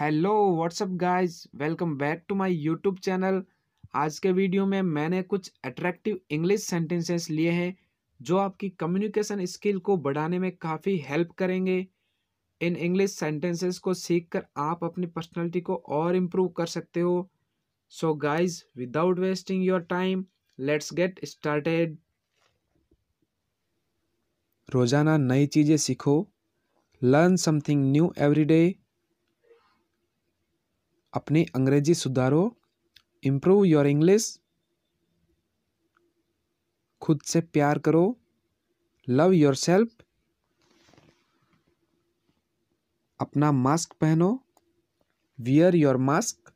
hello what's up guys welcome back to my YouTube channel आज के video में मैंने कुछ अट्रैक्टिव इंग्लिश सेंटेंसेस लिए हैं जो आपकी कम्युनिकेशन स्किल को बढ़ाने में काफ़ी हेल्प करेंगे इन इंग्लिश सेंटेंसेस को सीखकर आप अपनी पर्सनैलिटी को और इम्प्रूव कर सकते हो so guys without wasting your time let's get started रोज़ाना नई चीज़ें सीखो learn something new every day अपनी अंग्रेजी सुधारो इम्प्रूव योर इंग्लिश खुद से प्यार करो लव योर सेल्फ अपना मास्क पहनो वियर योर मास्क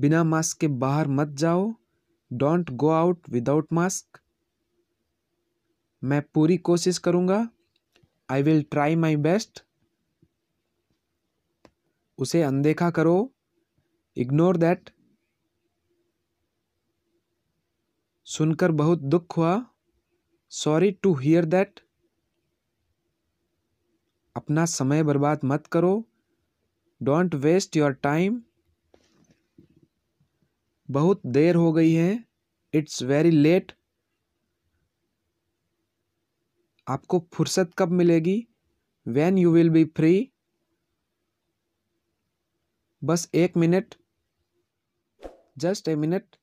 बिना मास्क के बाहर मत जाओ don't go out without mask मैं पूरी कोशिश करूँगा I will try my best उसे अनदेखा करो इग्नोर दैट सुनकर बहुत दुख हुआ सॉरी टू हियर दैट अपना समय बर्बाद मत करो डोंट वेस्ट योर टाइम बहुत देर हो गई है इट्स वेरी लेट आपको फुर्सत कब मिलेगी when you will be free बस एक मिनट जस्ट ए मिनट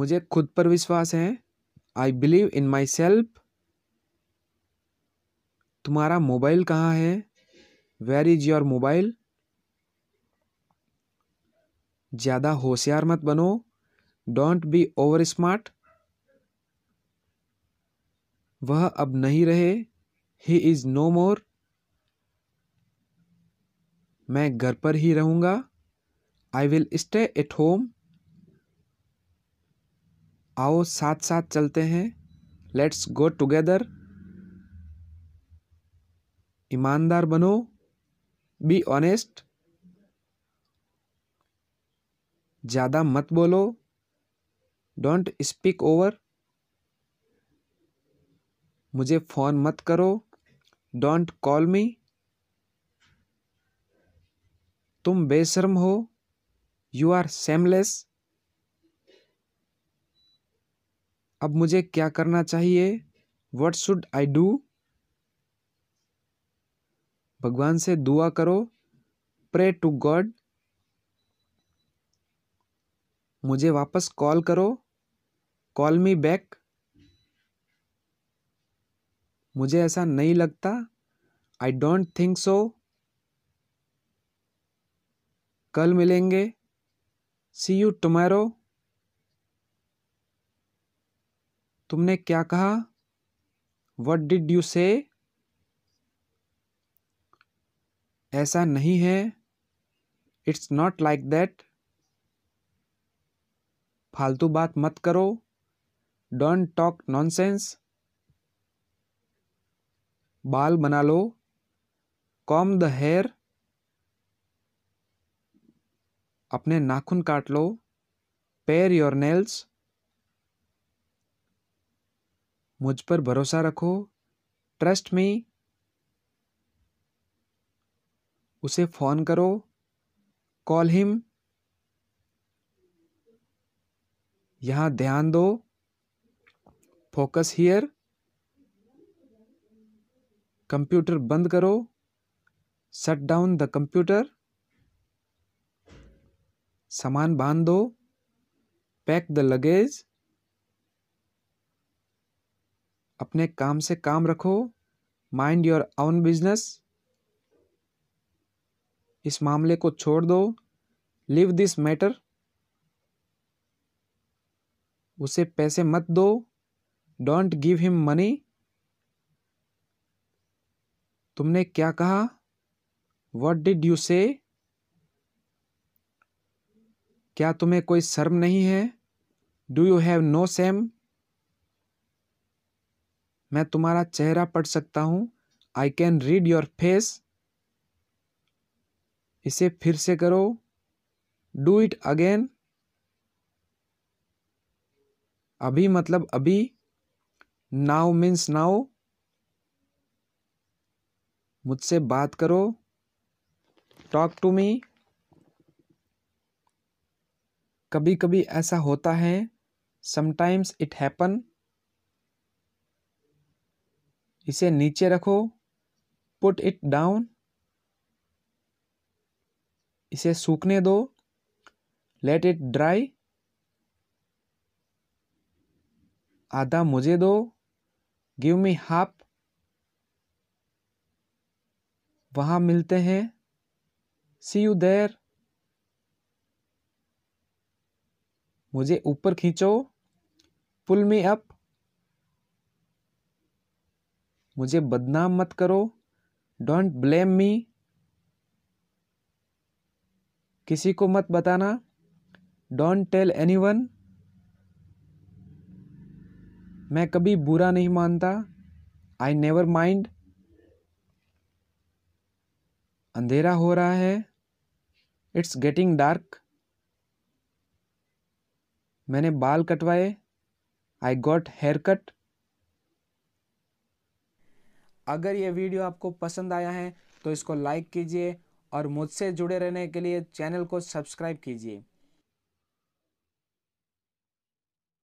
मुझे खुद पर विश्वास है I believe in myself तुम्हारा मोबाइल कहाँ है वेर इज योर मोबाइल ज़्यादा होशियार मत बनो डोंट बी ओवर स्मार्ट वह अब नहीं रहे ही इज़ नो मोर मैं घर पर ही रहूँगा I will stay at home आओ साथ साथ चलते हैं लेट्स गो टुगेदर ईमानदार बनो बी ऑनेस्ट ज़्यादा मत बोलो डोंट स्पीक ओवर मुझे फ़ोन मत करो डोंट कॉल मी तुम बेशर्म हो यू आर सेमलेस अब मुझे क्या करना चाहिए वट शुड आई डू भगवान से दुआ करो प्रे टू गॉड मुझे वापस कॉल करो कॉल मी बैक मुझे ऐसा नहीं लगता आई डोंट थिंक सो कल मिलेंगे सी यू टुमारो तुमने क्या कहा वट डिड यू से ऐसा नहीं है इट्स नॉट लाइक दैट फालतू बात मत करो डोंट टॉक नॉनसेंस बाल बना लो कॉम द हेयर अपने नाखून काट लो पेयर योर नेल्स मुझ पर भरोसा रखो ट्रस्ट मी उसे फ़ोन करो कॉल हिम यहां ध्यान दो फोकस हियर कंप्यूटर बंद करो सट डाउन द कंप्यूटर सामान बांध दो पैक द लगेज अपने काम से काम रखो माइंड योर ऑन बिजनेस इस मामले को छोड़ दो लिव दिस मैटर उसे पैसे मत दो डोंट गिव हिम मनी तुमने क्या कहा वट डिड यू से क्या तुम्हें कोई शर्म नहीं है do you have no shame मैं तुम्हारा चेहरा पढ़ सकता हूं I can read your face इसे फिर से करो डू इट अगेन अभी मतलब अभी नाउ मीन्स नाउ मुझसे बात करो टॉक टू मी कभी कभी ऐसा होता है समटाइम्स इट हैपन इसे नीचे रखो पुट इट डाउन इसे सूखने दो लेट इट ड्राई आधा मुझे दो गिव मी हाफ वहां मिलते हैं सी यू देर मुझे ऊपर खींचो पुल मी अप मुझे बदनाम मत करो डोंट ब्लेम मी किसी को मत बताना डोंट टेल एनी वन मैं कभी बुरा नहीं मानता आई नेवर माइंड अंधेरा हो रहा है इट्स गेटिंग डार्क मैंने बाल कटवाए आई गॉट हेयर कट अगर ये वीडियो आपको पसंद आया है तो इसको लाइक कीजिए और मुझसे जुड़े रहने के लिए चैनल को सब्सक्राइब कीजिए